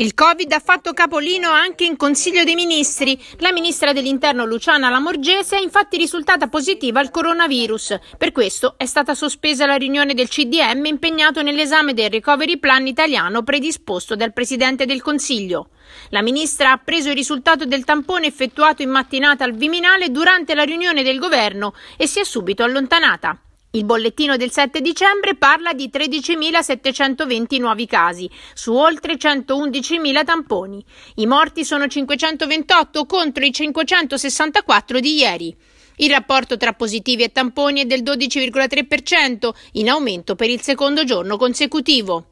Il Covid ha fatto capolino anche in Consiglio dei Ministri. La ministra dell'Interno Luciana Lamorgese è infatti risultata positiva al coronavirus. Per questo è stata sospesa la riunione del CDM impegnato nell'esame del recovery plan italiano predisposto dal Presidente del Consiglio. La ministra ha preso il risultato del tampone effettuato in mattinata al Viminale durante la riunione del governo e si è subito allontanata. Il bollettino del 7 dicembre parla di 13.720 nuovi casi, su oltre 111.000 tamponi. I morti sono 528 contro i 564 di ieri. Il rapporto tra positivi e tamponi è del 12,3%, in aumento per il secondo giorno consecutivo.